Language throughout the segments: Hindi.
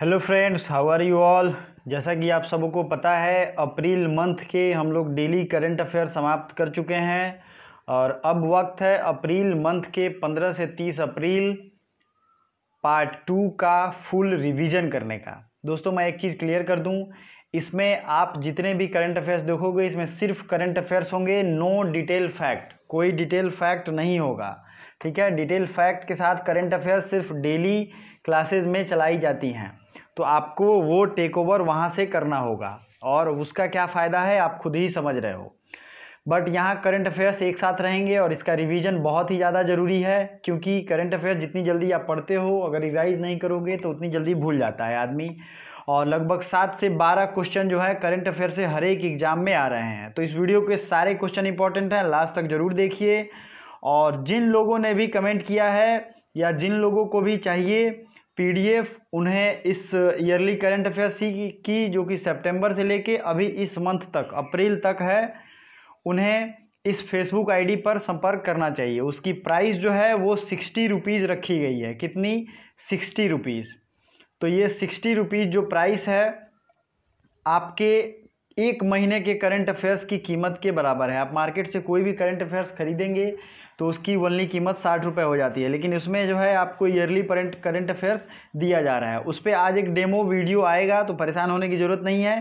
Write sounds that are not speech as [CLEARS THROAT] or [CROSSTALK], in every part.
hello friends how are you all जैसा कि आप सबको पता है अप्रैल मंथ के हम लोग डेली करंट अफेयर समाप्त कर चुके हैं और अब वक्त है अप्रैल मंथ के 15 से 30 अप्रैल पार्ट टू का फुल रिवीजन करने का दोस्तों मैं एक चीज़ क्लियर कर दूं इसमें आप जितने भी करंट अफेयर्स देखोगे इसमें सिर्फ करंट अफेयर्स होंगे नो डिटेल फैक्ट कोई डिटेल फैक्ट नहीं होगा ठीक है डिटेल फैक्ट के साथ करंट अफेयर्स सिर्फ डेली क्लासेस में चलाई जाती हैं तो आपको वो टेक ओवर वहाँ से करना होगा और उसका क्या फ़ायदा है आप खुद ही समझ रहे हो बट यहाँ करंट अफेयर्स एक साथ रहेंगे और इसका रिवीजन बहुत ही ज़्यादा ज़रूरी है क्योंकि करंट अफेयर्स जितनी जल्दी आप पढ़ते हो अगर रिवाइज नहीं करोगे तो उतनी जल्दी भूल जाता है आदमी और लगभग सात से बारह क्वेश्चन जो है करंट अफेयर से हर एक एग्ज़ाम में आ रहे हैं तो इस वीडियो के सारे क्वेश्चन इंपॉर्टेंट हैं लास्ट तक ज़रूर देखिए और जिन लोगों ने भी कमेंट किया है या जिन लोगों को भी चाहिए पीडीएफ उन्हें इस ईयरली करेंट अफेयर्स की, की जो कि सितंबर से लेके अभी इस मंथ तक अप्रैल तक है उन्हें इस फेसबुक आईडी पर संपर्क करना चाहिए उसकी प्राइस जो है वो सिक्सटी रुपीज़ रखी गई है कितनी सिक्सटी रुपीज़ तो ये सिक्सटी रुपीज़ जो प्राइस है आपके एक महीने के करंट अफेयर्स की कीमत के बराबर है आप मार्केट से कोई भी करंट अफेयर्स खरीदेंगे तो उसकी वनली कीमत साठ रुपये हो जाती है लेकिन इसमें जो है आपको ईयरली परेंट करेंट अफेयर्स दिया जा रहा है उस पर आज एक डेमो वीडियो आएगा तो परेशान होने की ज़रूरत नहीं है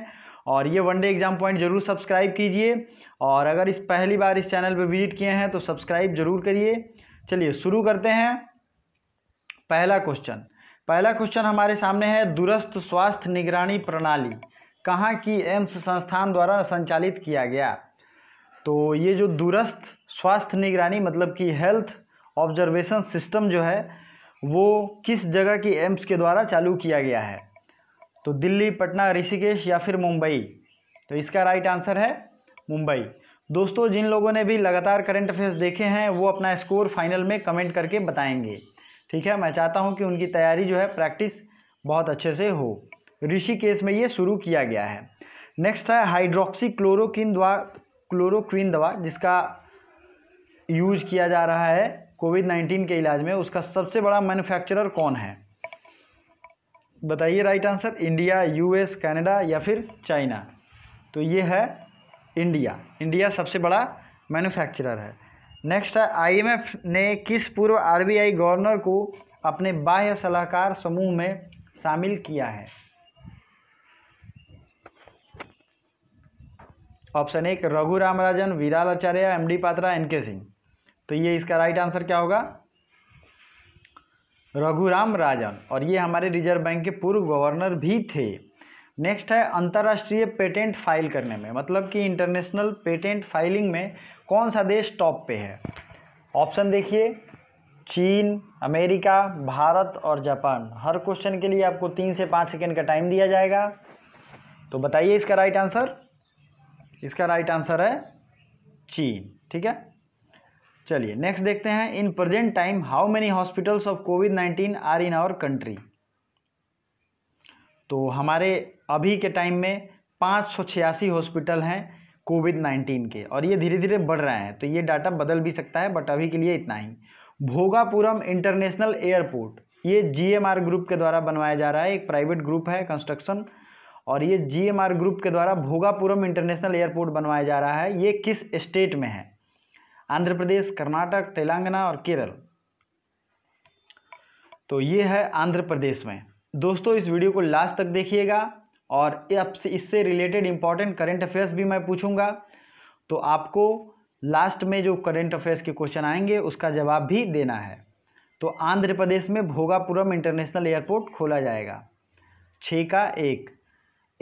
और ये वनडे एग्जाम पॉइंट जरूर सब्सक्राइब कीजिए और अगर इस पहली बार इस चैनल पर विजिट किए हैं तो सब्सक्राइब जरूर करिए चलिए शुरू करते हैं पहला क्वेश्चन पहला क्वेश्चन हमारे सामने है दुरस्थ स्वास्थ्य निगरानी प्रणाली कहाँ की एम्स संस्थान द्वारा संचालित किया गया तो ये जो दूरस्थ स्वास्थ्य निगरानी मतलब कि हेल्थ ऑब्जर्वेशन सिस्टम जो है वो किस जगह की एम्स के द्वारा चालू किया गया है तो दिल्ली पटना ऋषिकेश या फिर मुंबई तो इसका राइट आंसर है मुंबई दोस्तों जिन लोगों ने भी लगातार करंट अफेयर्स देखे हैं वो अपना स्कोर फाइनल में कमेंट करके बताएंगे ठीक है मैं चाहता हूँ कि उनकी तैयारी जो है प्रैक्टिस बहुत अच्छे से हो ऋषिकेश में ये शुरू किया गया है नेक्स्ट है हाइड्रोक्सी क्लोरोकिन द्वारा क्लोरोक्वीन दवा जिसका यूज किया जा रहा है कोविड नाइन्टीन के इलाज में उसका सबसे बड़ा मैन्युफैक्चरर कौन है बताइए right answer India US Canada या फिर चाइना तो ये है इंडिया इंडिया सबसे बड़ा मैन्युफैक्चरर है नेक्स्ट है आईएमएफ ने किस पूर्व आरबीआई गवर्नर को अपने बाह्य सलाहकार समूह में शामिल किया है ऑप्शन एक Raghu Rajan Viral Acharya M D Patra N K Singh तो ये इसका राइट आंसर क्या होगा रघुराम राजन और ये हमारे रिजर्व बैंक के पूर्व गवर्नर भी थे नेक्स्ट है अंतर्राष्ट्रीय पेटेंट फाइल करने में मतलब कि इंटरनेशनल पेटेंट फाइलिंग में कौन सा देश टॉप पे है ऑप्शन देखिए चीन अमेरिका भारत और जापान हर क्वेश्चन के लिए आपको तीन से पाँच सेकेंड का टाइम दिया जाएगा तो बताइए इसका राइट आंसर इसका राइट आंसर है चीन ठीक है चलिए नेक्स्ट देखते हैं in present time how many hospitals of COVID nineteen are in our country तो हमारे अभी के टाइम में पाँच सौ छियासी हॉस्पिटल हैं कोविड नाइन्टीन के और ये धीरे धीरे बढ़ रहे हैं तो ये डाटा बदल भी सकता है बट अभी के लिए इतना ही भोगापुरम इंटरनेशनल एयरपोर्ट ये जीएमआर ग्रुप के द्वारा बनवाया जा रहा है एक प्राइवेट ग्रुप है कंस्ट्रक्शन और ये जी ग्रुप के द्वारा भोगापुरम इंटरनेशनल एयरपोर्ट बनवाया जा रहा है ये किस स्टेट में है आंध्र प्रदेश कर्नाटक तेलंगाना और केरल तो ये है आंध्र प्रदेश में दोस्तों इस वीडियो को लास्ट तक देखिएगा और आपसे इससे रिलेटेड इंपॉर्टेंट करेंट अफेयर्स भी मैं पूछूंगा तो आपको लास्ट में जो करेंट अफेयर्स के क्वेश्चन आएंगे उसका जवाब भी देना है तो आंध्र प्रदेश में भोगापुरम इंटरनेशनल एयरपोर्ट खोला जाएगा छः का एक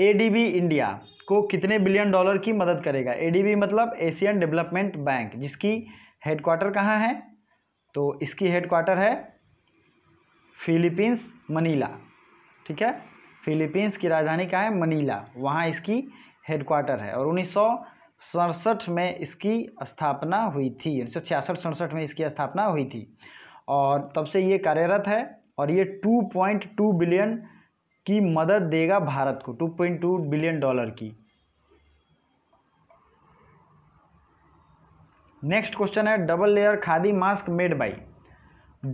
एडीबी इंडिया को कितने बिलियन डॉलर की मदद करेगा एडीबी मतलब एशियन डेवलपमेंट बैंक जिसकी हेडक्वार्टर कहाँ है तो इसकी हेडक्वार्टर है फिलीपींस मनीला ठीक है फिलीपींस की राजधानी कहाँ है मनीला वहाँ इसकी हेडक्वार्टर है और उन्नीस सड़सठ में इसकी स्थापना हुई थी उन्नीस सौ छियासठ सड़सठ में इसकी स्थापना हुई थी और तब से ये कार्यरत है और ये टू पॉइंट टू बिलियन की मदद देगा भारत को 2.2 बिलियन डॉलर की नेक्स्ट क्वेश्चन है double layer khadi mask made by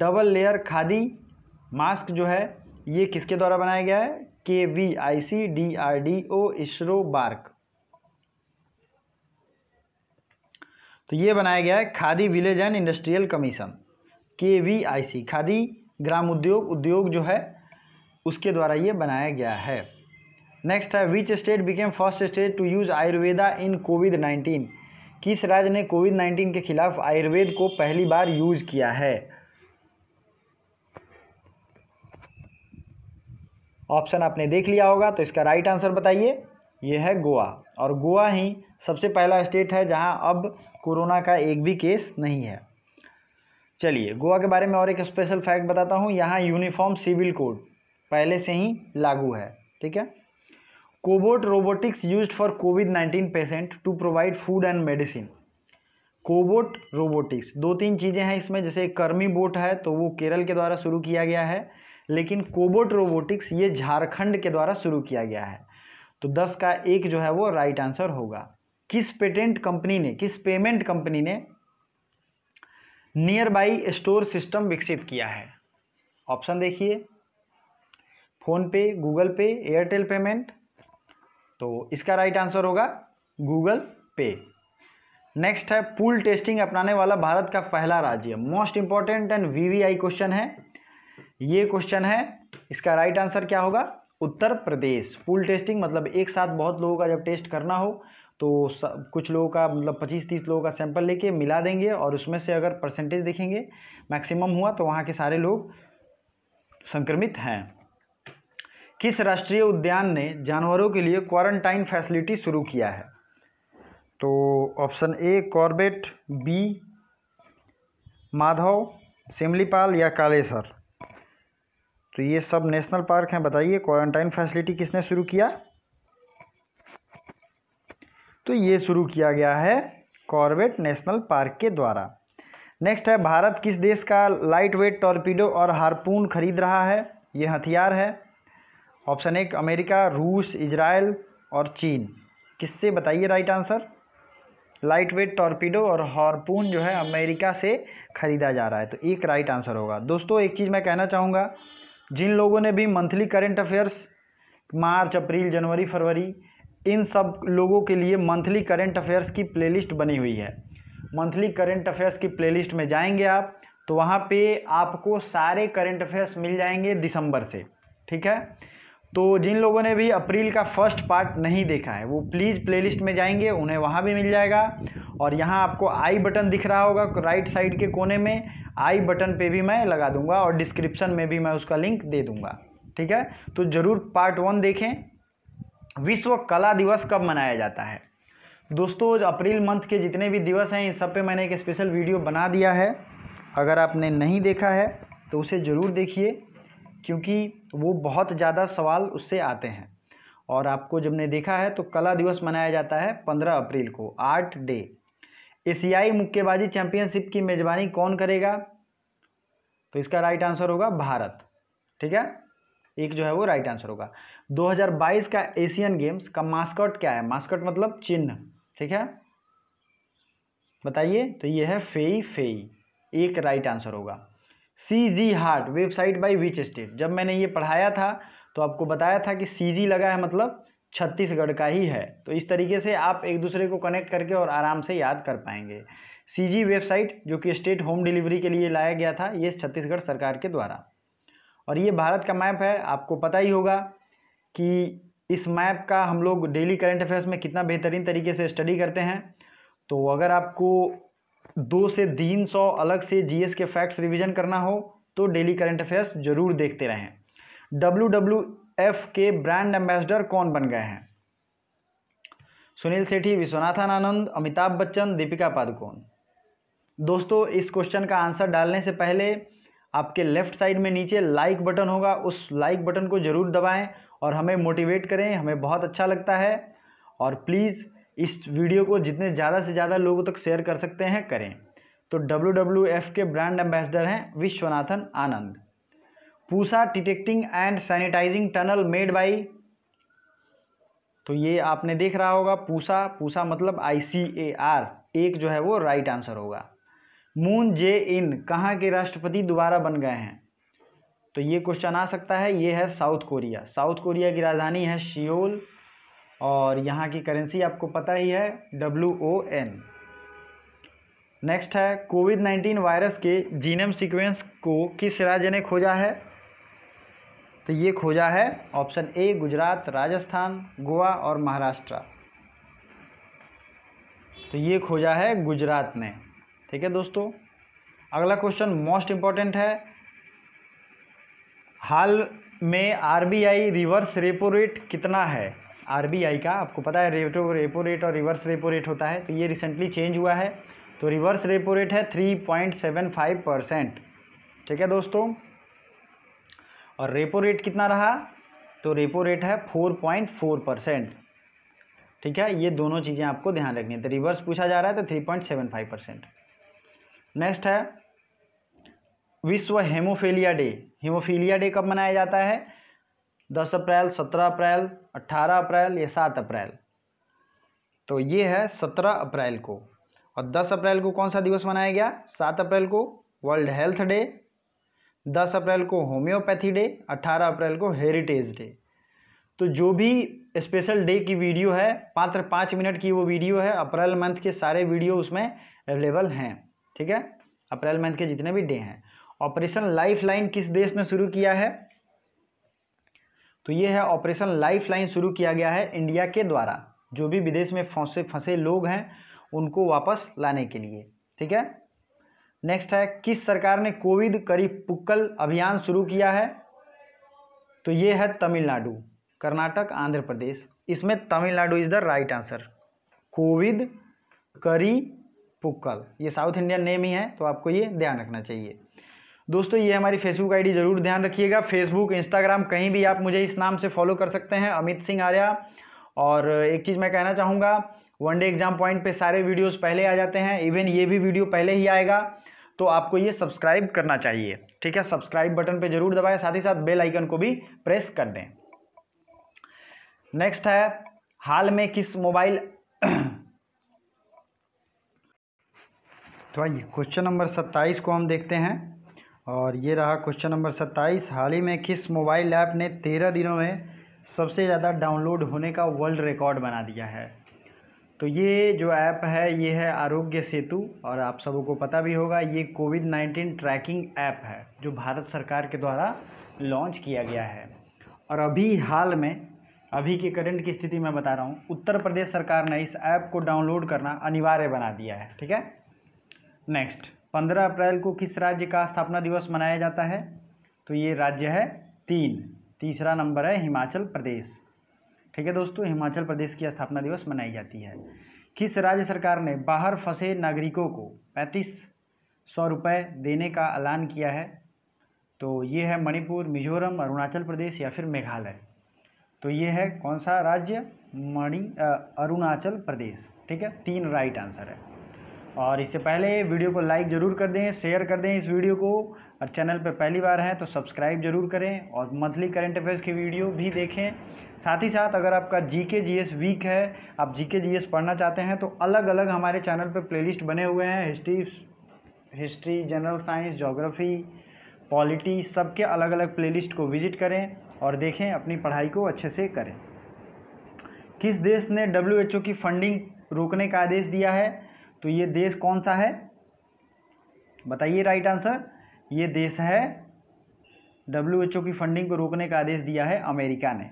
double layer khadi mask जो है ये किसके द्वारा बनाया गया है K V I C D R D O ISRO BARC तो ये बनाया गया है khadi village and industrial commission K V I C Khadi Gram Udyog Udyog जो है उसके द्वारा ये बनाया गया है नेक्स्ट है which state became first state to use Ayurveda in COVID nineteen किस राज्य ने कोविड नाइन्टीन के खिलाफ आयुर्वेद को पहली बार यूज किया है ऑप्शन आपने देख लिया होगा तो इसका राइट आंसर बताइए यह है गोवा और गोवा ही सबसे पहला स्टेट है जहां अब कोरोना का एक भी केस नहीं है चलिए गोवा के बारे में और एक स्पेशल फैक्ट बताता हूँ यहाँ यूनिफॉर्म सिविल कोड पहले से ही लागू है ठीक है Cobot Robotics use for COVID nineteen patient to provide food and medicine Cobot Robotics दो तीन चीज़ें हैं इसमें जैसे कर्मी बोट है तो वो केरल के द्वारा शुरू किया गया है लेकिन कोबोट रोबोटिक्स ये झारखंड के द्वारा शुरू किया गया है तो दस का एक जो है वो राइट आंसर होगा किस पेटेंट कंपनी ने किस पेमेंट कंपनी ने नियर बाई स्टोर सिस्टम विकसित किया है ऑप्शन देखिए PhonePe Google Pay Airtel payment तो इसका राइट आंसर होगा गूगल पे नेक्स्ट है पूल टेस्टिंग अपनाने वाला भारत का पहला राज्य most important and VVI question है ये क्वेश्चन है इसका राइट आंसर क्या होगा उत्तर प्रदेश पूल टेस्टिंग मतलब एक साथ बहुत लोगों का जब टेस्ट करना हो तो कुछ लोगों का मतलब 25-30 लोगों का सैंपल लेके मिला देंगे और उसमें से अगर परसेंटेज देखेंगे मैक्सिमम हुआ तो वहाँ के सारे लोग संक्रमित हैं किस राष्ट्रीय उद्यान ने जानवरों के लिए क्वारंटाइन फैसिलिटी शुरू किया है तो option A Corbett B Madhav Simlipal या कालेसर तो ये सब नेशनल पार्क हैं बताइए क्वारंटाइन फैसिलिटी किसने शुरू किया तो ये शुरू किया गया है कॉर्बेट नेशनल पार्क के द्वारा नेक्स्ट है भारत किस देश का लाइट वेट टॉर्पीडो और हारपून खरीद रहा है ये हथियार है ऑप्शन एक अमेरिका रूस इजराइल और चीन किससे बताइए right answer light weight torpedo और हॉर्पून जो है अमेरिका से ख़रीदा जा रहा है तो एक राइट आंसर होगा दोस्तों एक चीज़ मैं कहना चाहूँगा जिन लोगों ने भी मंथली करेंट अफेयर्स मार्च अप्रैल जनवरी फरवरी इन सब लोगों के लिए मंथली करेंट अफेयर्स की प्लेलिस्ट बनी हुई है मंथली करेंट अफेयर्स की प्लेलिस्ट में जाएंगे आप तो वहाँ पे आपको सारे करेंट अफेयर्स मिल जाएंगे दिसंबर से ठीक है तो जिन लोगों ने भी अप्रैल का फर्स्ट पार्ट नहीं देखा है वो प्लीज़ प्लेलिस्ट में जाएंगे उन्हें वहाँ भी मिल जाएगा और यहाँ आपको आई बटन दिख रहा होगा राइट साइड के कोने में आई बटन पे भी मैं लगा दूंगा और डिस्क्रिप्शन में भी मैं उसका लिंक दे दूंगा ठीक है तो ज़रूर पार्ट वन देखें विश्व कला दिवस कब मनाया जाता है दोस्तों अप्रैल मंथ के जितने भी दिवस हैं इन सब पर मैंने एक स्पेशल वीडियो बना दिया है अगर आपने नहीं देखा है तो उसे ज़रूर देखिए क्योंकि वो बहुत ज़्यादा सवाल उससे आते हैं और आपको जब ने देखा है तो कला दिवस मनाया जाता है पंद्रह अप्रैल को आर्ट डे एशियाई मुक्केबाजी चैंपियनशिप की मेज़बानी कौन करेगा तो इसका राइट आंसर होगा भारत ठीक है एक जो है वो राइट आंसर होगा 2022 का एशियन गेम्स का मास्कट क्या है मास्कट मतलब चिन्ह ठीक है बताइए तो ये है फेई फेई एक राइट आंसर होगा C G heart website by which state जब मैंने ये पढ़ाया था तो आपको बताया था कि सी जी लगा है मतलब छत्तीसगढ़ का ही है तो इस तरीके से आप एक दूसरे को कनेक्ट करके और आराम से याद कर पाएंगे सी जी वेबसाइट जो कि स्टेट होम डिलीवरी के लिए लाया गया था ये छत्तीसगढ़ सरकार के द्वारा और ये भारत का मैप है आपको पता ही होगा कि इस मैप का हम लोग डेली करेंट अफेयर्स में कितना बेहतरीन तरीके से स्टडी करते हैं तो अगर आपको दो से तीन सौ अलग से जीएस के फैक्ट्स रिवीजन करना हो तो डेली करंट अफेयर्स जरूर देखते रहें डब्ल्यू डब्ल्यू एफ के ब्रांड एम्बेसडर कौन बन गए हैं सुनील सेठी विश्वनाथन आनंद अमिताभ बच्चन दीपिका पादुकोण दोस्तों इस क्वेश्चन का आंसर डालने से पहले आपके लेफ्ट साइड में नीचे लाइक बटन होगा उस लाइक बटन को ज़रूर दबाएं और हमें मोटिवेट करें हमें बहुत अच्छा लगता है और प्लीज़ इस वीडियो को जितने ज़्यादा से ज़्यादा लोगों तक शेयर कर सकते हैं करें तो डब्ल्यू के ब्रांड एम्बेसडर हैं Viswanathan Anand Pusa detecting and sanitising tunnel made by तो ये आपने देख रहा होगा पूसा पूसा मतलब आई सी ए आर एक जो है वो राइट आंसर होगा मून जे इन कहाँ के राष्ट्रपति दोबारा बन गए हैं तो ये क्वेश्चन आ सकता है ये है साउथ कोरिया साउथ कोरिया की राजधानी है शियोल और यहाँ की करेंसी आपको पता ही है डब्ल्यू ओ एन नेक्स्ट है कोविड नाइन्टीन वायरस के जीनम सीक्वेंस को किस राज्य ने खोजा है तो ये खोजा है ऑप्शन ए गुजरात राजस्थान गोवा और महाराष्ट्र तो ये खोजा है गुजरात ने ठीक है दोस्तों अगला क्वेश्चन मोस्ट इम्पॉर्टेंट है हाल में आरबीआई रिवर्स रेपो रेट कितना है आरबीआई का आपको पता है रेटो रेपो रेट और रिवर्स रेपो रेट होता है तो ये रिसेंटली चेंज हुआ है तो रिवर्स रेपो रेट है three point seven five percent ठीक है दोस्तों और रेपो रेट कितना रहा तो रेपो रेट है फोर पॉइंट फोर परसेंट ठीक है ये दोनों चीज़ें आपको ध्यान रखनी है तो रिवर्स पूछा जा रहा है तो three point seven five percent next है विश्व हेमोफीलिया डे हेमोफीलिया डे कब मनाया जाता है दस अप्रैल सत्रह अप्रैल अट्ठारह अप्रैल या सात अप्रैल तो ये है सत्रह अप्रैल को और दस अप्रैल को कौन सा दिवस मनाया गया सात अप्रैल को वर्ल्ड हेल्थ डे दस अप्रैल को होम्योपैथी डे अट्ठारह अप्रैल को हेरिटेज डे तो जो भी स्पेशल डे की वीडियो है मात्र पाँच मिनट की वो वीडियो है अप्रैल मंथ के सारे वीडियो उसमें अवेलेबल हैं ठीक है अप्रैल मंथ के जितने भी डे हैं ऑपरेशन लाइफ लाइन किस देश ने शुरू किया है तो ये है ऑपरेशन लाइफ लाइन शुरू किया गया है इंडिया के द्वारा जो भी विदेश में फंसे फंसे लोग हैं उनको वापस लाने के लिए ठीक है नेक्स्ट है किस सरकार ने कोविड करीब पुक्कल अभियान शुरू किया है तो ये है तमिलनाडु कर्नाटक आंध्र प्रदेश इसमें Tamil Nadu is the right answer Covid करी पुक्कल ये साउथ इंडियन नेम ही है तो आपको ये ध्यान रखना चाहिए दोस्तों ये हमारी फेसबुक आईडी ज़रूर ध्यान रखिएगा फेसबुक इंस्टाग्राम कहीं भी आप मुझे इस नाम से फॉलो कर सकते हैं अमित सिंह आर्या और एक चीज़ मैं कहना चाहूँगा वन डे एग्जाम पॉइंट पे सारे वीडियोस पहले आ जाते हैं इवन ये भी वीडियो पहले ही आएगा तो आपको ये सब्सक्राइब करना चाहिए ठीक है सब्सक्राइब बटन पर जरूर दबाए साथ ही साथ बेल आइकन को भी प्रेस कर दें नेक्स्ट है हाल में किस मोबाइल [CLEARS THROAT] तो आइए क्वेश्चन नंबर सत्ताईस को हम देखते हैं और ये रहा क्वेश्चन नंबर सत्ताईस हाल ही में किस मोबाइल ऐप ने तेरह दिनों में सबसे ज़्यादा डाउनलोड होने का वर्ल्ड रिकॉर्ड बना दिया है तो ये जो ऐप है ये है आरोग्य सेतु और आप सब को पता भी होगा ये कोविड नाइन्टीन ट्रैकिंग ऐप है जो भारत सरकार के द्वारा लॉन्च किया गया है और अभी हाल में अभी के करंट की स्थिति में बता रहा हूँ उत्तर प्रदेश सरकार ने इस ऐप को डाउनलोड करना अनिवार्य बना दिया है ठीक है नेक्स्ट पंद्रह अप्रैल को किस राज्य का स्थापना दिवस मनाया जाता है तो ये राज्य है तीन तीसरा नंबर है हिमाचल प्रदेश ठीक है दोस्तों हिमाचल प्रदेश की स्थापना दिवस मनाई जाती है किस राज्य सरकार ने बाहर फंसे नागरिकों को पैंतीस सौ रुपये देने का ऐलान किया है तो ये है मणिपुर मिजोरम अरुणाचल प्रदेश या फिर मेघालय तो ये है कौन सा राज्य मणि अरुणाचल प्रदेश ठीक है तीन राइट आंसर है और इससे पहले वीडियो को लाइक ज़रूर कर दें शेयर कर दें इस वीडियो को और चैनल पर पहली बार हैं तो सब्सक्राइब जरूर करें और मंथली करंट अफेयर्स की वीडियो भी देखें साथ ही साथ अगर आपका जी के जी एस वीक है आप जी के जी एस पढ़ना चाहते हैं तो अलग अलग हमारे चैनल पर प्लेलिस्ट बने हुए हैं history history general science geography polity सबके अलग अलग प्ले को विजिट करें और देखें अपनी पढ़ाई को अच्छे से करें किस देश ने डब्ल्यू की फंडिंग रोकने का आदेश दिया है तो ये देश कौन सा है बताइए राइट आंसर ये देश है डब्ल्यू की फंडिंग को रोकने का आदेश दिया है अमेरिका ने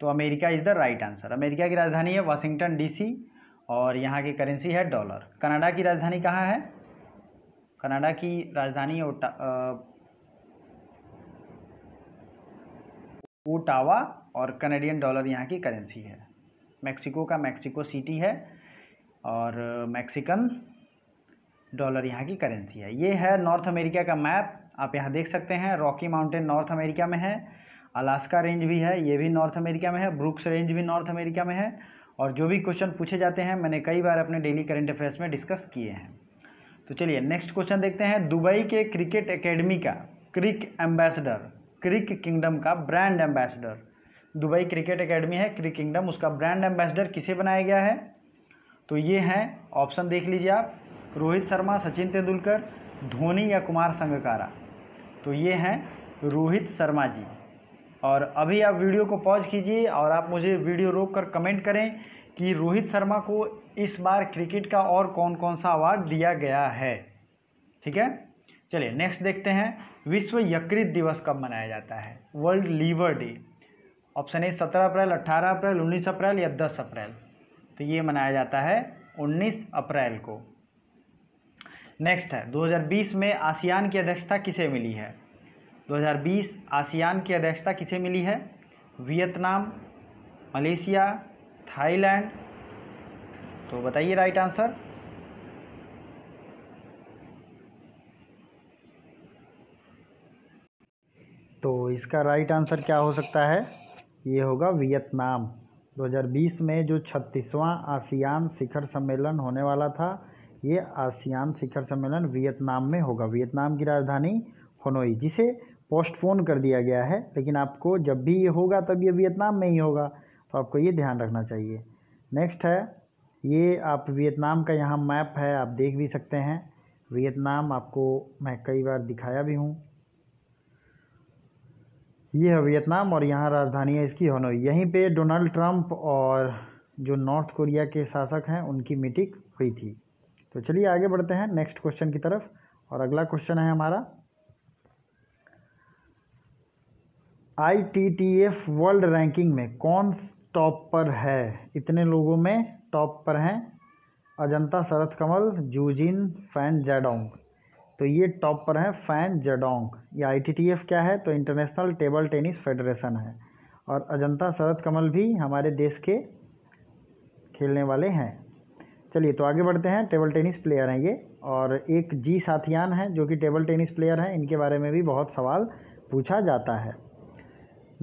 तो America is the right answer America की राजधानी है वाशिंगटन डीसी और यहाँ की करेंसी है डॉलर कनाडा की राजधानी कहाँ है कनाडा की राजधानी ओटा ओटावा और कनेडियन डॉलर यहाँ की करेंसी है मैक्सिको का मैक्सिको सिटी है और मैक्सिकन डॉलर यहाँ की करेंसी है ये है नॉर्थ अमेरिका का मैप आप यहाँ देख सकते हैं रॉकी माउंटेन नॉर्थ अमेरिका में है अलास्का रेंज भी है ये भी नॉर्थ अमेरिका में है ब्रुक्स रेंज भी नॉर्थ अमेरिका में है और जो भी क्वेश्चन पूछे जाते हैं मैंने कई बार अपने डेली करेंट अफेयर्स में डिस्कस किए हैं तो चलिए नेक्स्ट क्वेश्चन देखते हैं दुबई के क्रिकेट एकेडमी का क्रिक एम्बेसडर क्रिक किंगडम का brand ambassador Dubai cricket academy है क्रिक किंगडम उसका ब्रांड एम्बेसडर किसे बनाया गया है तो ये हैं ऑप्शन देख लीजिए आप रोहित शर्मा सचिन तेंदुलकर धोनी या कुमार संगकारा तो ये हैं रोहित शर्मा जी और अभी आप वीडियो को पॉज कीजिए और आप मुझे वीडियो रोक कर कमेंट करें कि रोहित शर्मा को इस बार क्रिकेट का और कौन कौन सा अवार्ड दिया गया है ठीक है चलिए नेक्स्ट देखते हैं विश्व यकृत दिवस कब मनाया जाता है world liver day option A सत्रह अप्रैल अट्ठारह अप्रैल उन्नीस अप्रैल या दस अप्रैल तो ये मनाया जाता है 19 अप्रैल को नेक्स्ट है 2020 में आसियान की अध्यक्षता किसे मिली है 2020 आसियान की अध्यक्षता किसे मिली है वियतनाम मलेशिया थाईलैंड तो बताइए राइट आंसर तो इसका राइट आंसर क्या हो सकता है ये होगा वियतनाम 2020 में जो छत्तीसवां आसियान शिखर सम्मेलन होने वाला था ये आसियान शिखर सम्मेलन वियतनाम में होगा वियतनाम की राजधानी हनोई जिसे पोस्टपोन कर दिया गया है लेकिन आपको जब भी ये होगा तब ये वियतनाम में ही होगा तो आपको ये ध्यान रखना चाहिए नेक्स्ट है ये आप वियतनाम का यहाँ मैप है आप देख भी सकते हैं वियतनाम आपको मैं कई बार दिखाया भी हूँ ये है वियतनाम और यहाँ राजधानी है इसकी हनोई यहीं पे डोनाल्ड ट्रंप और जो नॉर्थ कोरिया के शासक हैं उनकी मीटिंग हुई थी तो चलिए आगे बढ़ते हैं नेक्स्ट क्वेश्चन की तरफ और अगला क्वेश्चन है हमारा I T T F world ranking में कौन टॉप पर है इतने लोगों में टॉप पर हैं अजंता शरत कमल जूजिन फैन जैडोंग तो ये टॉप पर हैं फैन जडोंग ये आई क्या है तो इंटरनेशनल टेबल टेनिस फेडरेशन है और अजंता शरद कमल भी हमारे देश के खेलने वाले हैं चलिए तो आगे बढ़ते हैं टेबल टेनिस प्लेयर हैं ये और एक जी साथियान हैं जो कि टेबल टेनिस प्लेयर हैं इनके बारे में भी बहुत सवाल पूछा जाता है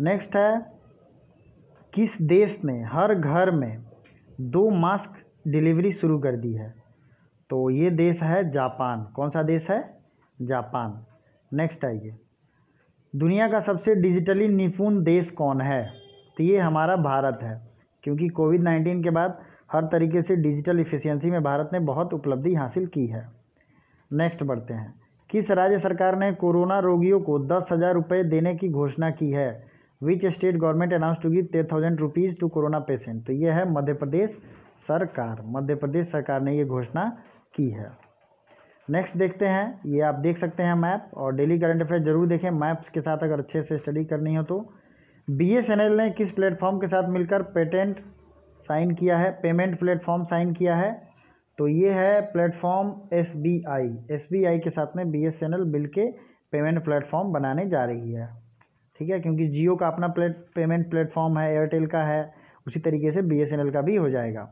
नेक्स्ट है किस देश ने हर घर में दो मास्क डिलीवरी शुरू कर दी है तो ये देश है जापान कौन सा देश है जापान नेक्स्ट आइए दुनिया का सबसे डिजिटली निपुण देश कौन है तो ये हमारा भारत है क्योंकि कोविड नाइन्टीन के बाद हर तरीके से डिजिटल इफिशियंसी में भारत ने बहुत उपलब्धि हासिल की है नेक्स्ट बढ़ते हैं किस राज्य सरकार ने कोरोना रोगियों को दस हज़ार रुपये देने की घोषणा की है which state government announce to give ten thousand rupees to corona patient तो ये है मध्य प्रदेश सरकार मध्य प्रदेश सरकार ने ये घोषणा की है नेक्स्ट देखते हैं ये आप देख सकते हैं मैप और डेली करंट अफेयर जरूर देखें मैप्स के साथ अगर अच्छे से स्टडी करनी हो तो बी ने किस प्लेटफॉर्म के साथ मिलकर पेटेंट साइन किया है पेमेंट प्लेटफॉर्म साइन किया है तो ये है platform S B I S B I के साथ में B S N L bill के पेमेंट प्लेटफॉर्म बनाने जा रही है ठीक है क्योंकि जियो का अपना प्लेट पेमेंट प्लेटफॉर्म है एयरटेल का है उसी तरीके से बी एस एन एल का भी हो जाएगा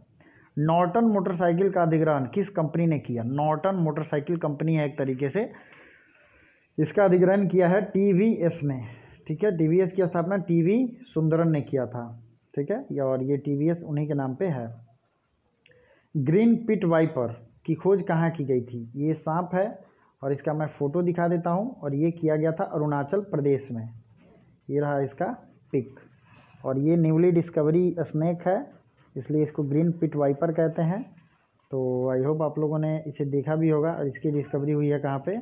नॉर्टन मोटरसाइकिल का अधिग्रहण किस कंपनी ने किया नॉर्टन मोटरसाइकिल कंपनी है एक तरीके से इसका अधिग्रहण किया है टीवीएस ने ठीक है टीवीएस की स्थापना टीवी सुंदरन ने किया था ठीक है और ये टीवीएस उन्हीं के नाम पे है ग्रीन पिट वाइपर की खोज कहाँ की गई थी ये सांप है और इसका मैं फ़ोटो दिखा देता हूँ और ये किया गया था अरुणाचल प्रदेश में ये रहा इसका पिक और ये न्यूली डिस्कवरी स्नैक है इसलिए इसको ग्रीन पिट वाइपर कहते हैं तो आई होप आप लोगों ने इसे देखा भी होगा और इसकी डिस्कवरी हुई है कहाँ पे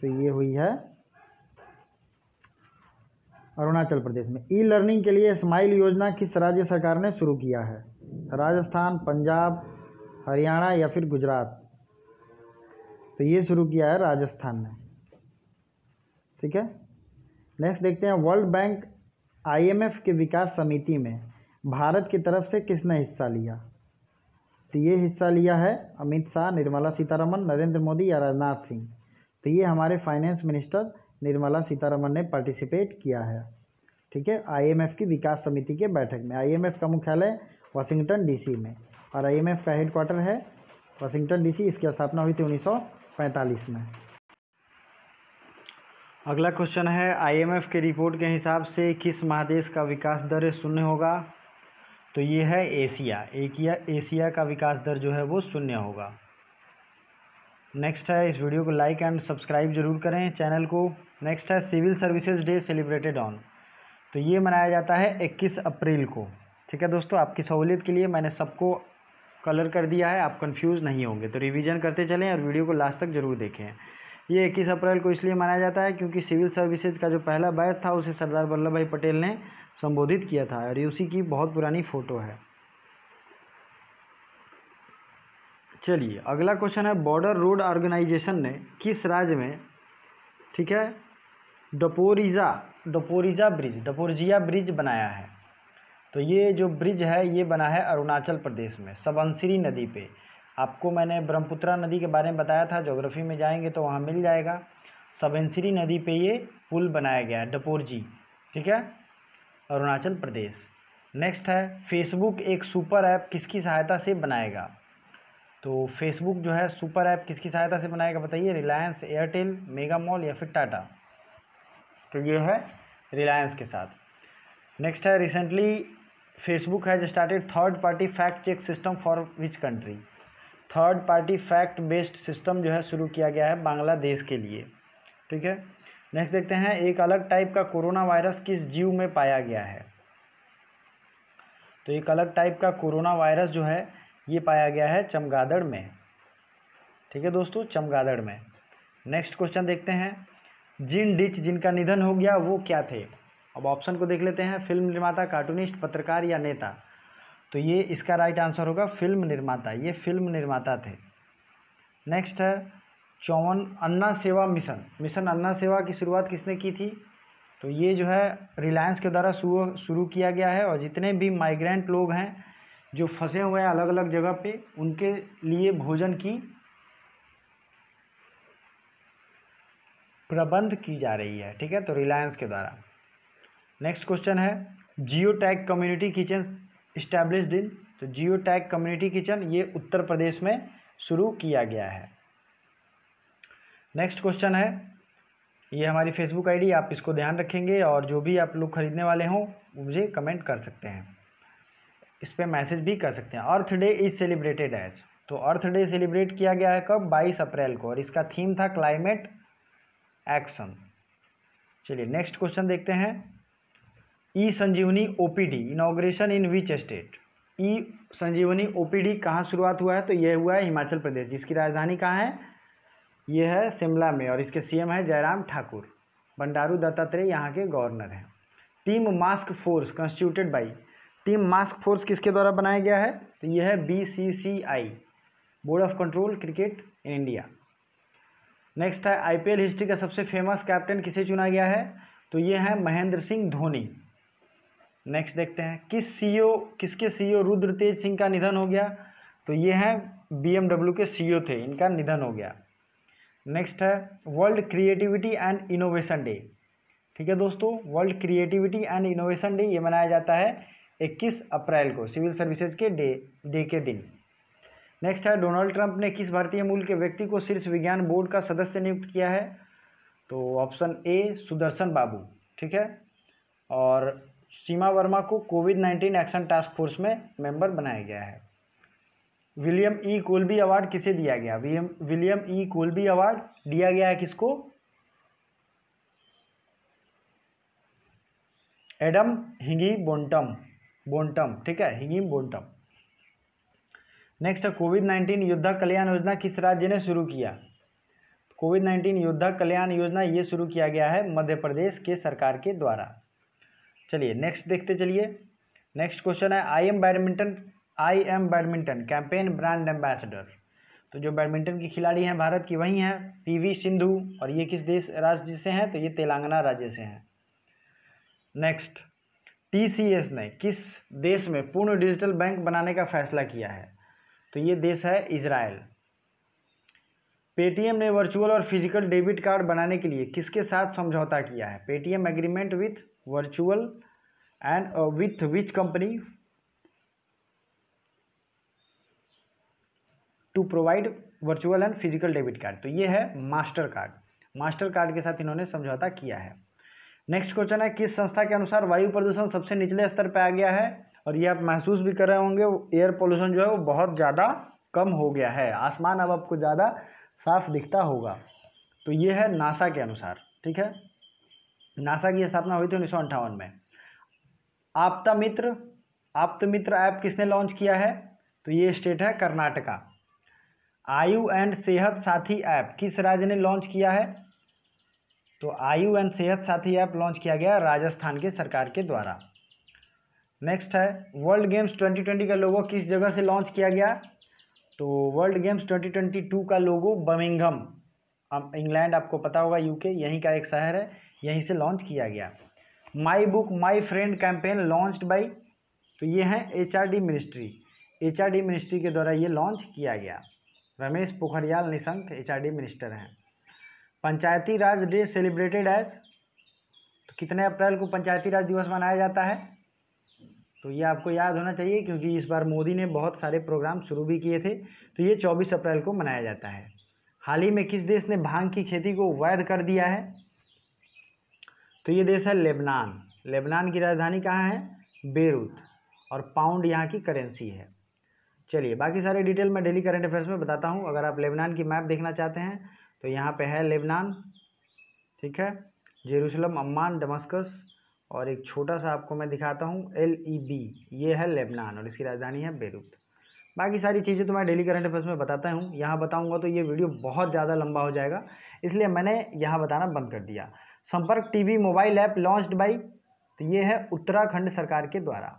तो ये हुई है अरुणाचल प्रदेश में ई लर्निंग के लिए स्माइल योजना किस राज्य सरकार ने शुरू किया है राजस्थान पंजाब हरियाणा या फिर गुजरात तो ये शुरू किया है राजस्थान ने ठीक है नेक्स्ट देखते हैं वर्ल्ड बैंक आईएमएफ के विकास समिति में भारत की तरफ से किसने हिस्सा लिया तो ये हिस्सा लिया है अमित शाह निर्मला सीतारमन नरेंद्र मोदी या राजनाथ सिंह तो ये हमारे फाइनेंस मिनिस्टर निर्मला सीतारमन ने पार्टिसिपेट किया है ठीक है आईएमएफ की विकास समिति के बैठक में आईएमएफ का मुख्यालय वाशिंगटन डीसी में और आईएमएफ का हेडक्वार्टर है वाशिंगटन डीसी इसकी स्थापना हुई थी 1945 में अगला क्वेश्चन है आईएमएफ के रिपोर्ट के हिसाब से किस महादेश का विकास दर शून्य होगा तो ये है एशिया एकिया एशिया का विकास दर जो है वो शून्य होगा नेक्स्ट है इस वीडियो को लाइक एंड सब्सक्राइब जरूर करें चैनल को नेक्स्ट है civil services day celebrated on तो ये मनाया जाता है 21 अप्रैल को ठीक है दोस्तों आपकी सहूलियत के लिए मैंने सबको कलर कर दिया है आप कंफ्यूज नहीं होंगे तो रिवीजन करते चलें और वीडियो को लास्ट तक जरूर देखें ये इक्कीस अप्रैल को इसलिए मनाया जाता है क्योंकि सिविल सर्विसेज का जो पहला बैच था उसे सरदार वल्लभ भाई पटेल ने संबोधित किया था और ये उसी की बहुत पुरानी फ़ोटो है चलिए अगला क्वेश्चन है बॉर्डर रोड ऑर्गेनाइजेशन ने किस राज्य में ठीक है डपोरिजा डपोरिजा ब्रिज डपोरजिया ब्रिज बनाया है तो ये जो ब्रिज है ये बना है अरुणाचल प्रदेश में सबंसरी नदी पे आपको मैंने ब्रह्मपुत्रा नदी के बारे में बताया था जोग्राफी में जाएंगे तो वहाँ मिल जाएगा सबंसरी नदी पे ये पुल बनाया गया है डपोरजी ठीक है अरुणाचल प्रदेश नेक्स्ट है फेसबुक एक सुपर ऐप किसकी सहायता से बनाएगा तो फेसबुक जो है सुपर ऐप किसकी सहायता से बनाएगा बताइए रिलायंस एयरटेल मेगा मॉल या फिर टाटा तो ये है रिलायंस के साथ नेक्स्ट है recently Facebook has started third party fact check system for which country third party fact based system जो है शुरू किया गया है बांग्लादेश के लिए ठीक है नेक्स्ट देखते हैं एक अलग टाइप का कोरोना वायरस किस जीव में पाया गया है तो एक अलग टाइप का कोरोना वायरस जो है ये पाया गया है चमगादड़ में ठीक है दोस्तों चमगादड़ में नेक्स्ट क्वेश्चन देखते हैं जिन डिच जिनका निधन हो गया वो क्या थे अब ऑप्शन को देख लेते हैं फिल्म निर्माता कार्टूनिस्ट पत्रकार या नेता तो ये इसका राइट आंसर होगा फिल्म निर्माता ये फिल्म निर्माता थे नेक्स्ट है चौवन अन्ना सेवा मिशन मिशन अन्ना सेवा की शुरुआत किसने की थी तो ये जो है रिलायंस के द्वारा शुरू किया गया है और जितने भी माइग्रेंट लोग हैं जो फंसे हुए हैं अलग अलग जगह पे उनके लिए भोजन की प्रबंध की जा रही है ठीक है तो रिलायंस के द्वारा नेक्स्ट क्वेश्चन है geo tag community kitchen establish दिन तो जियो टैग कम्युनिटी किचन ये उत्तर प्रदेश में शुरू किया गया है नेक्स्ट क्वेश्चन है ये हमारी फेसबुक आईडी आप इसको ध्यान रखेंगे और जो भी आप लोग खरीदने वाले हों मुझे कमेंट कर सकते हैं इस पर मैसेज भी कर सकते हैं Earth Day is celebrated as तो अर्थ डे सेलिब्रेट किया गया है कब बाईस अप्रैल को और इसका थीम था क्लाइमेट एक्शन चलिए नेक्स्ट क्वेश्चन देखते हैं E Sanjeevani OPD inauguration in which state E Sanjeevani OPD कहाँ शुरुआत हुआ है तो यह हुआ है हिमाचल प्रदेश जिसकी राजधानी कहाँ है ये है शिमला में और इसके सीएम है जयराम ठाकुर बंडारू दत्तात्रेय यहाँ के गवर्नर हैं team mask force constituted by team mask force किसके द्वारा बनाया गया है तो यह है B C C I board of control cricket in India next है आईपीएल हिस्ट्री का सबसे फेमस कैप्टन किसे चुना गया है तो ये है महेंद्र सिंह धोनी नेक्स्ट देखते हैं किस सीईओ e किसके सीईओ e रुद्र तेज सिंह का निधन हो गया तो ये हैं बीएमडब्ल्यू के सीईओ e थे इनका निधन हो गया नेक्स्ट है world creativity and innovation day ठीक है दोस्तों world creativity and innovation day ये मनाया जाता है 21 अप्रैल को सिविल सर्विसेज के डे डे के दिन नेक्स्ट है डोनाल्ड ट्रंप ने किस भारतीय मूल के व्यक्ति को शीर्ष विज्ञान बोर्ड का सदस्य नियुक्त किया है तो ऑप्शन ए सुदर्शन बाबू ठीक है और सीमा वर्मा को Covid nineteen action task force में मेंबर बनाया गया है विलियम ई कोल्बी अवार्ड किसे दिया गया William William E Colby award दिया गया है किसको एडम हिंगी बोन्टम बोन्टम ठीक है हिंगी बोन्टम नेक्स्ट है कोविड नाइन्टीन योद्धा कल्याण योजना किस राज्य ने शुरू किया कोविड नाइन्टीन योद्धा कल्याण योजना ये शुरू किया गया है मध्य प्रदेश के सरकार के द्वारा चलिए नेक्स्ट देखते चलिए नेक्स्ट क्वेश्चन है I am badminton I am badminton campaign brand ambassador तो जो बैडमिंटन की खिलाड़ी हैं भारत की वही हैं पीवी सिंधु और ये किस देश राज्य से हैं तो ये तेलंगाना राज्य से हैं नेक्स्ट टीसीएस ने किस देश में पूर्ण डिजिटल बैंक बनाने का फैसला किया है तो ये देश है इसराइल पेटीएम ने वर्चुअल और फिजिकल डेबिट कार्ड बनाने के लिए किसके साथ समझौता किया है Paytm agreement with virtual and with which company to provide virtual and physical debit card तो ये है मास्टर कार्ड मास्टर कार्ड के साथ इन्होंने समझौता किया है नेक्स्ट क्वेश्चन है किस संस्था के अनुसार वायु प्रदूषण सबसे निचले स्तर पर आ गया है और ये आप महसूस भी कर रहे होंगे एयर पोल्यूशन जो है वो बहुत ज़्यादा कम हो गया है आसमान अब आपको ज़्यादा साफ दिखता होगा तो ये है नासा के अनुसार ठीक है नासा की स्थापना हुई थी उन्नीस में आपता मित्र आप्त मित्र ऐप किसने लॉन्च किया है तो ये स्टेट है कर्नाटका आयु एंड सेहत साथी ऐप किस राज्य ने लॉन्च किया है तो आयु एंड सेहत साथी ऐप लॉन्च किया गया राजस्थान के सरकार के द्वारा नेक्स्ट है वर्ल्ड गेम्स 2020 का लोगो किस जगह से लॉन्च किया गया तो वर्ल्ड गेम्स 2022 का लोगो अब इंग्लैंड आपको पता होगा यूके यहीं का एक शहर है यहीं से लॉन्च किया गया my book my friend campaign launch by तो ये हैं एच मिनिस्ट्री एच मिनिस्ट्री के द्वारा ये लॉन्च किया गया रमेश पोखरियाल निशंक एचआरडी मिनिस्टर हैं Panchayati Raj day celebrated as तो कितने अप्रैल को पंचायती राज दिवस मनाया जाता है तो ये आपको याद होना चाहिए क्योंकि इस बार मोदी ने बहुत सारे प्रोग्राम शुरू भी किए थे तो ये 24 अप्रैल को मनाया जाता है हाल ही में किस देश ने भांग की खेती को वैध कर दिया है तो ये देश है लेबनान लेबनान की राजधानी कहाँ है बेरूत और पाउंड यहाँ की करेंसी है चलिए बाकी सारे डिटेल मैं डेली करंट अफेयर्स में बताता हूँ अगर आप लेबनान की मैप देखना चाहते हैं तो यहाँ पे है लेबनान ठीक है जेरूसलम अम्मान डमस्कस और एक छोटा सा आपको मैं दिखाता हूँ एल ई बी ये है लेबनान और इसकी राजधानी है बेरूत बाकी सारी चीज़ें तो मैं डेली करंट अफेयर्स में बताता हूँ यहाँ बताऊँगा तो ये वीडियो बहुत ज़्यादा लंबा हो जाएगा इसलिए मैंने यहाँ बताना बंद कर दिया Sampark T mobile app launched by तो ये है उत्तराखंड सरकार के द्वारा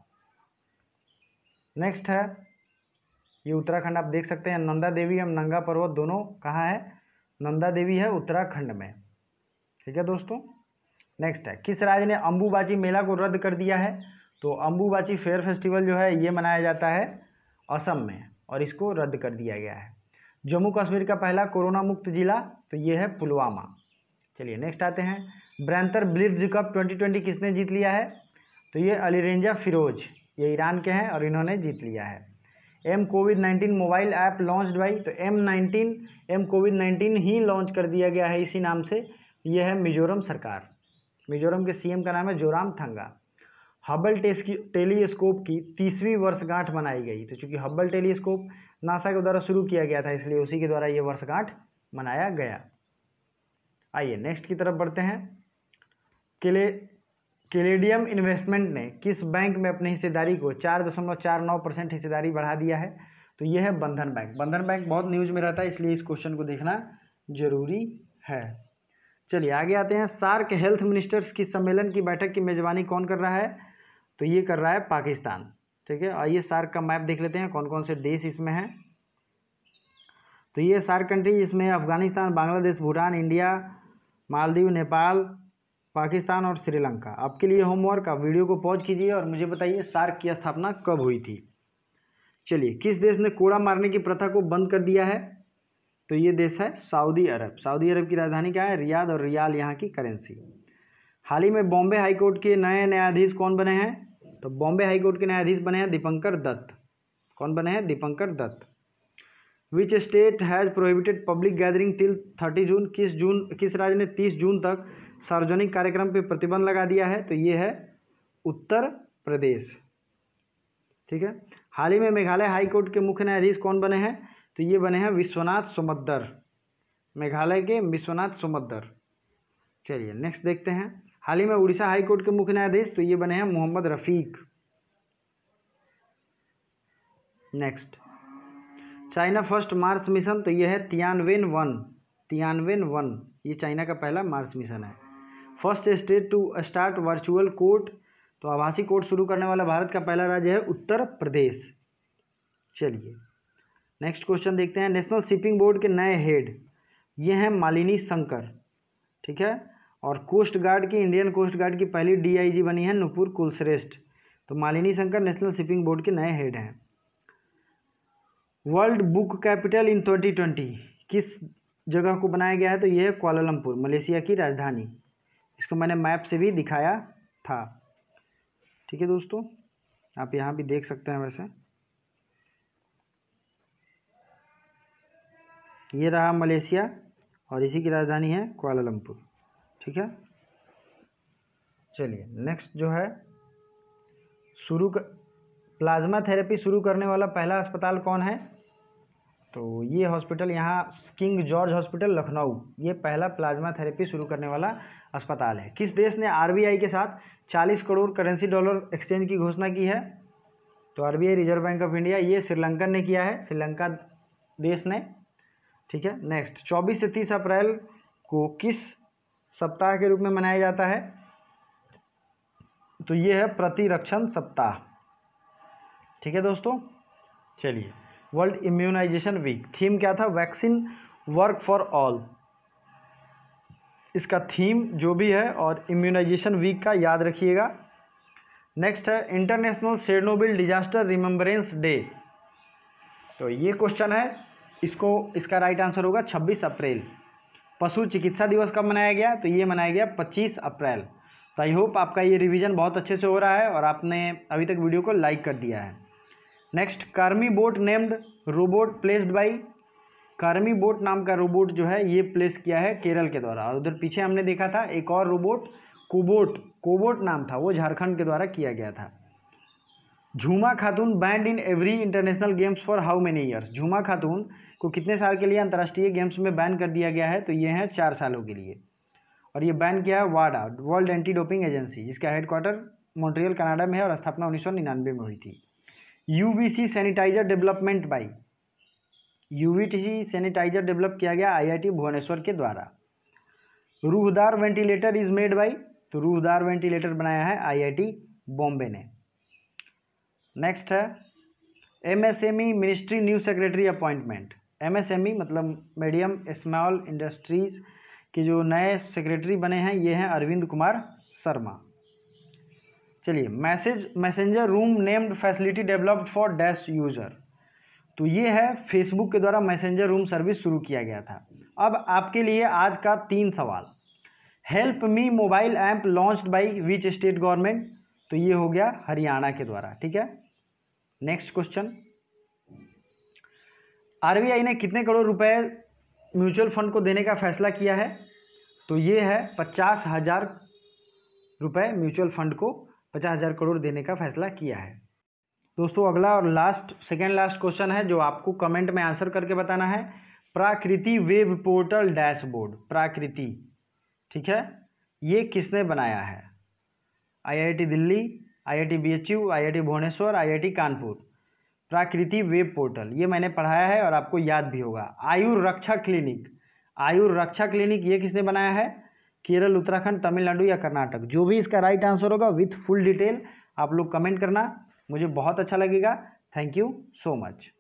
नेक्स्ट है ये उत्तराखंड आप देख सकते हैं नंदा देवी एवं नंगा पर्वत दोनों कहाँ है नंदा देवी है उत्तराखंड में ठीक है दोस्तों नेक्स्ट है किस राज्य ने अम्बुबाची मेला को रद्द कर दिया है तो अम्बुबाची फेयर फेस्टिवल जो है ये मनाया जाता है असम में और इसको रद्द कर दिया गया है जम्मू कश्मीर का पहला कोरोना मुक्त जिला तो ये है पुलवामा चलिए नेक्स्ट आते हैं ब्रैंतर ब्लिट्ज कप 2020 किसने जीत लिया है तो ये अलीरेंजा फिरोज ये ईरान के हैं और इन्होंने जीत लिया है M Covid nineteen mobile app launched by तो M nineteen M Covid nineteen ही लॉन्च कर दिया गया है इसी नाम से यह है मिजोरम सरकार मिजोरम के सीएम का नाम है जोराम थंगा हबल टेस्ट की टेलीस्कोप की तीसवीं वर्षगांठ मनाई गई तो चूँकि हबल टेलीस्कोप नासा के द्वारा शुरू किया गया था इसलिए उसी के द्वारा ये वर्षगांठ मनाया गया आइए नेक्स्ट की तरफ बढ़ते हैं किले कैनेडियम इन्वेस्टमेंट ने किस बैंक में अपनी हिस्सेदारी को चार दशमलव चार नौ परसेंट हिस्सेदारी बढ़ा दिया है तो ये है बंधन बैंक बंधन बैंक बहुत न्यूज में रहता है इसलिए इस क्वेश्चन को देखना जरूरी है चलिए आगे आते हैं सार्क हेल्थ मिनिस्टर्स की सम्मेलन की बैठक की मेजबानी कौन कर रहा है तो ये कर रहा है पाकिस्तान ठीक है आइए सार्क का मैप देख लेते हैं कौन कौन से देश इसमें हैं तो ये सार्क कंट्री इसमें अफगानिस्तान बांग्लादेश भूटान इंडिया मालदीव नेपाल पाकिस्तान और श्रीलंका आपके लिए होमवर्क आप वीडियो को पॉज कीजिए और मुझे बताइए सार्क की स्थापना कब हुई थी चलिए किस देश ने कोड़ा मारने की प्रथा को बंद कर दिया है तो ये देश है सऊदी अरब सऊदी अरब की राजधानी क्या है रियाद और रियाल यहाँ की करेंसी हाल ही में बॉम्बे हाईकोर्ट के नए न्यायाधीश कौन बने हैं तो बॉम्बे हाईकोर्ट के न्यायाधीश बने हैं दीपंकर दत्त कौन बने हैं Dipankar Datta which state has prohibited public gathering till thirty June किस जून किस राज्य ने तीस जून तक सार्वजनिक कार्यक्रम पे प्रतिबंध लगा दिया है तो ये है उत्तर प्रदेश ठीक है हाल ही में मेघालय हाईकोर्ट के मुख्य न्यायाधीश कौन बने हैं तो ये बने हैं विश्वनाथ सुमद्दर मेघालय के विश्वनाथ सुमद्दर चलिए नेक्स्ट देखते हैं हाल ही में उड़ीसा हाईकोर्ट के मुख्य न्यायाधीश तो ये बने हैं Mohammed Rafiq next China first Mars mission तो ये है तियानवेन वन तियानवेन वन ये चाइना का पहला मार्स मिशन है first state to start virtual court तो आभासी कोर्ट शुरू करने वाला भारत का पहला राज्य है उत्तर प्रदेश चलिए नेक्स्ट क्वेश्चन देखते हैं नेशनल शिपिंग बोर्ड के नए हेड ये हैं मालिनी शंकर ठीक है और कोस्ट गार्ड की इंडियन कोस्ट गार्ड की पहली डीआईजी बनी है नुपुर कुलश्रेष्ठ तो Malini Shankar national shipping board के नए हेड हैं world book capital in twenty twenty किस जगह को बनाया गया है तो ये है कोलालमपुर मलेशिया की राजधानी इसको मैंने मैप से भी दिखाया था ठीक है दोस्तों आप यहाँ भी देख सकते हैं वैसे ये रहा मलेशिया और इसी की राजधानी है कुआलालंपुर ठीक है चलिए नेक्स्ट जो है शुरू कर प्लाज्मा थेरेपी शुरू करने वाला पहला अस्पताल कौन है तो ये हॉस्पिटल यहाँ किंग जॉर्ज हॉस्पिटल लखनऊ ये पहला प्लाज्मा थेरेपी शुरू करने वाला अस्पताल है किस देश ने आरबीआई के साथ 40 करोड़ करेंसी डॉलर एक्सचेंज की घोषणा की है तो RBI reserve bank of India ये श्रीलंकन ने किया है श्रीलंका देश ने ठीक है नेक्स्ट चौबीस से तीस अप्रैल को किस सप्ताह के रूप में मनाया जाता है तो ये है प्रतिरक्षण सप्ताह ठीक है दोस्तों चलिए वर्ल्ड इम्यूनाइजेशन वीक थीम क्या था वैक्सीन वर्क फॉर ऑल इसका थीम जो भी है और इम्यूनाइजेशन वीक का याद रखिएगा नेक्स्ट है international Chernobyl disaster remembrance day तो ये क्वेश्चन है इसको इसका राइट आंसर होगा 26 अप्रैल पशु चिकित्सा दिवस कब मनाया गया तो ये मनाया गया 25 अप्रैल तो आई होप आपका ये रिवीजन बहुत अच्छे से हो रहा है और आपने अभी तक वीडियो को लाइक कर दिया है next Karmi bot named robot placed by Karmi bot नाम का रोबोट जो है ये प्लेस किया है केरल के द्वारा और उधर पीछे हमने देखा था एक और रोबोट कोबोट कोबोट नाम था वो झारखंड के द्वारा किया गया था Jhuma Khatun banned in every international games for how many years Jhuma Khatun को कितने साल के लिए अंतर्राष्ट्रीय गेम्स में बैन कर दिया गया है तो ये हैं चार सालों के लिए और ये बैन किया है वाडा वर्ल्ड एंटी डोपिंग एजेंसी जिसका हेडक्वार्टर मॉन्ट्रियल कनाडा में है और स्थापना उन्नीस में हुई थी UVC sanitiser development by UVC sanitiser develop किया गया आईआईटी भुवनेश्वर के द्वारा Ruhdaar ventilator is made by तो रूहदार वेंटिलेटर बनाया है आईआईटी बॉम्बे ने नेक्स्ट है MSME ministry new secretary appointment MSME मतलब मीडियम स्मॉल इंडस्ट्रीज़ के जो नए सेक्रेटरी बने हैं ये हैं अरविंद कुमार शर्मा चलिए message messenger room named facility developed for dash user तो ये है फेसबुक के द्वारा मैसेंजर रूम सर्विस शुरू किया गया था अब आपके लिए आज का तीन सवाल help me mobile app launched by which state government तो ये हो गया हरियाणा के द्वारा ठीक है नेक्स्ट क्वेश्चन आर ने कितने करोड़ रुपए म्यूचुअल फंड को देने का फैसला किया है तो ये है पचास हज़ार रुपये म्यूचुअल फंड को पचास हज़ार करोड़ देने का फैसला किया है दोस्तों अगला और लास्ट सेकेंड लास्ट क्वेश्चन है जो आपको कमेंट में आंसर करके बताना है Prakriti web portal dashboard Prakriti ठीक है ये किसने बनाया है IIT Delhi IIT BHU IIT Bhubaneswar IIT Kanpur Prakriti web portal ये मैंने पढ़ाया है और आपको याद भी होगा आयु रक्षा क्लिनिक आयुर रक्षा क्लिनिक ये किसने बनाया है केरल उत्तराखंड तमिलनाडु या कर्नाटक जो भी इसका राइट आंसर होगा विथ फुल डिटेल आप लोग कमेंट करना मुझे बहुत अच्छा लगेगा थैंक यू सो मच